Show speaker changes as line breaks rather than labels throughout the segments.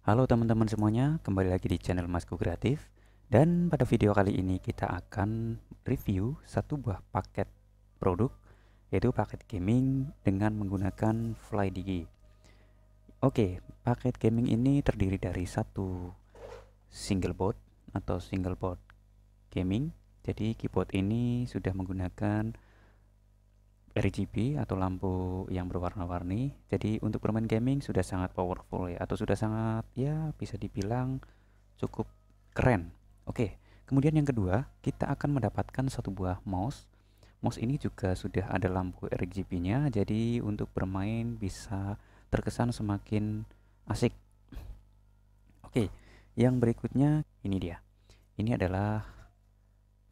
Halo teman-teman semuanya, kembali lagi di channel Masku Kreatif Dan pada video kali ini kita akan review satu buah paket produk Yaitu paket gaming dengan menggunakan FlyDigi Oke, paket gaming ini terdiri dari satu single board atau single board gaming Jadi keyboard ini sudah menggunakan RGB atau lampu yang berwarna-warni. Jadi untuk bermain gaming sudah sangat powerful ya atau sudah sangat ya bisa dibilang cukup keren. Oke, kemudian yang kedua, kita akan mendapatkan satu buah mouse. Mouse ini juga sudah ada lampu RGB-nya jadi untuk bermain bisa terkesan semakin asik. Oke, yang berikutnya ini dia. Ini adalah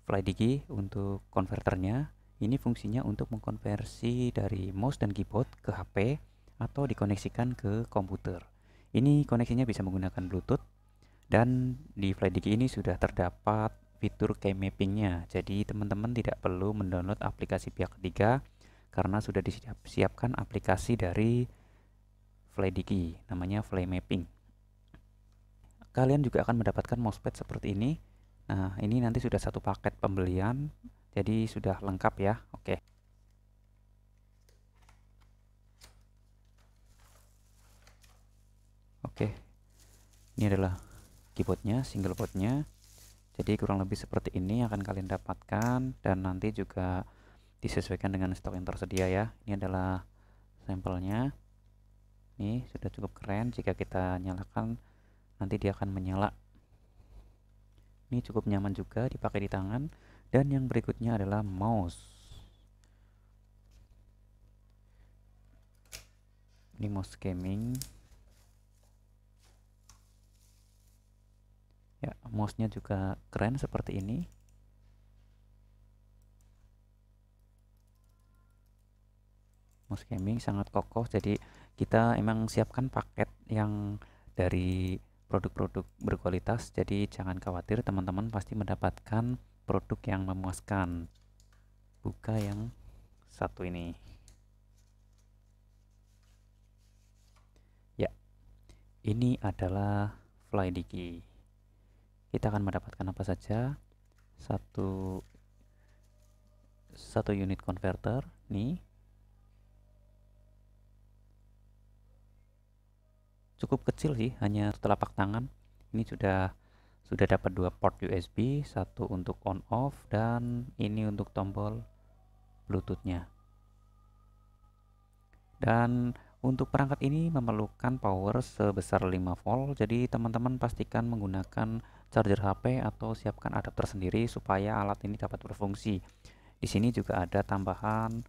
FlyDigi untuk konverternya ini fungsinya untuk mengkonversi dari mouse dan keyboard ke HP atau dikoneksikan ke komputer. Ini koneksinya bisa menggunakan Bluetooth dan di FlyDigi ini sudah terdapat fitur key mappingnya. Jadi teman-teman tidak perlu mendownload aplikasi pihak ketiga karena sudah disiapkan aplikasi dari FlyDigi namanya Fly Mapping. Kalian juga akan mendapatkan mousepad seperti ini. Nah, ini nanti sudah satu paket pembelian jadi sudah lengkap ya oke oke ini adalah keyboardnya single boardnya jadi kurang lebih seperti ini akan kalian dapatkan dan nanti juga disesuaikan dengan stok yang tersedia ya ini adalah sampelnya ini sudah cukup keren jika kita nyalakan nanti dia akan menyala ini cukup nyaman juga dipakai di tangan dan yang berikutnya adalah mouse ini mouse gaming ya mouse nya juga keren seperti ini mouse gaming sangat kokoh jadi kita emang siapkan paket yang dari produk-produk berkualitas jadi jangan khawatir teman-teman pasti mendapatkan produk yang memuaskan buka yang satu ini ya ini adalah fly digi kita akan mendapatkan apa saja satu satu unit converter nih cukup kecil sih hanya telapak tangan ini sudah sudah dapat dua port USB satu untuk on off dan ini untuk tombol bluetoothnya dan untuk perangkat ini memerlukan power sebesar 5 volt jadi teman-teman pastikan menggunakan charger HP atau siapkan adapter sendiri supaya alat ini dapat berfungsi di sini juga ada tambahan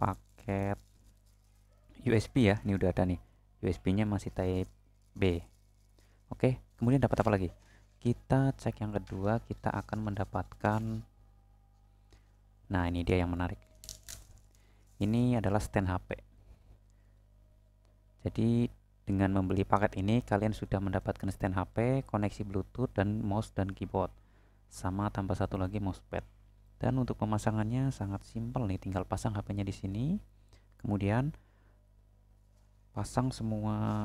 paket USB ya ini udah ada nih USB nya masih type B oke kemudian dapat apa lagi kita cek yang kedua kita akan mendapatkan nah ini dia yang menarik ini adalah stand HP jadi dengan membeli paket ini kalian sudah mendapatkan stand HP koneksi Bluetooth dan mouse dan keyboard sama tambah satu lagi mousepad dan untuk pemasangannya sangat simpel nih tinggal pasang HP-nya di sini kemudian pasang semua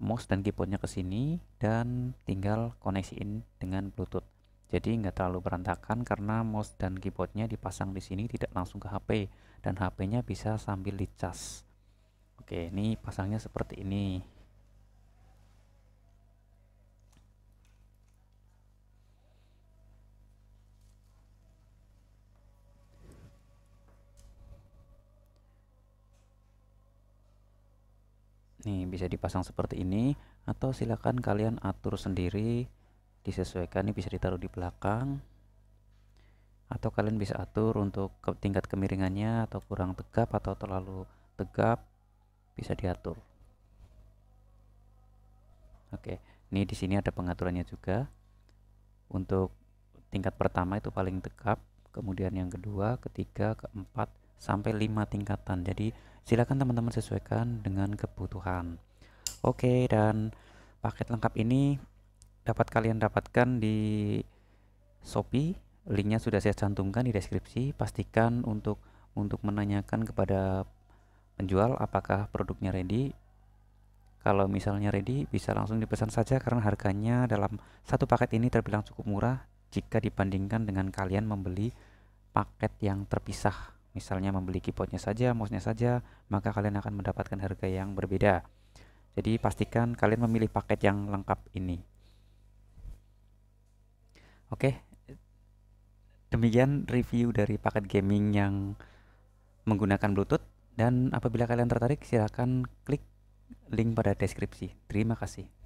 mouse dan keyboardnya ke sini dan tinggal koneksiin dengan bluetooth jadi nggak terlalu berantakan karena mouse dan keyboardnya dipasang di sini tidak langsung ke HP dan HP-nya bisa sambil dicas oke ini pasangnya seperti ini nih bisa dipasang seperti ini atau silakan kalian atur sendiri disesuaikan ini bisa ditaruh di belakang atau kalian bisa atur untuk ke tingkat kemiringannya atau kurang tegap atau terlalu tegap bisa diatur oke ini di sini ada pengaturannya juga untuk tingkat pertama itu paling tegap kemudian yang kedua ketiga keempat sampai 5 tingkatan jadi silakan teman-teman sesuaikan dengan kebutuhan oke dan paket lengkap ini dapat kalian dapatkan di Shopee linknya sudah saya cantumkan di deskripsi pastikan untuk untuk menanyakan kepada penjual apakah produknya ready kalau misalnya ready bisa langsung dipesan saja karena harganya dalam satu paket ini terbilang cukup murah jika dibandingkan dengan kalian membeli paket yang terpisah misalnya membeli keyboardnya saja, mouse-nya saja, maka kalian akan mendapatkan harga yang berbeda. Jadi pastikan kalian memilih paket yang lengkap ini. Oke, demikian review dari paket gaming yang menggunakan Bluetooth dan apabila kalian tertarik silahkan klik link pada deskripsi. Terima kasih.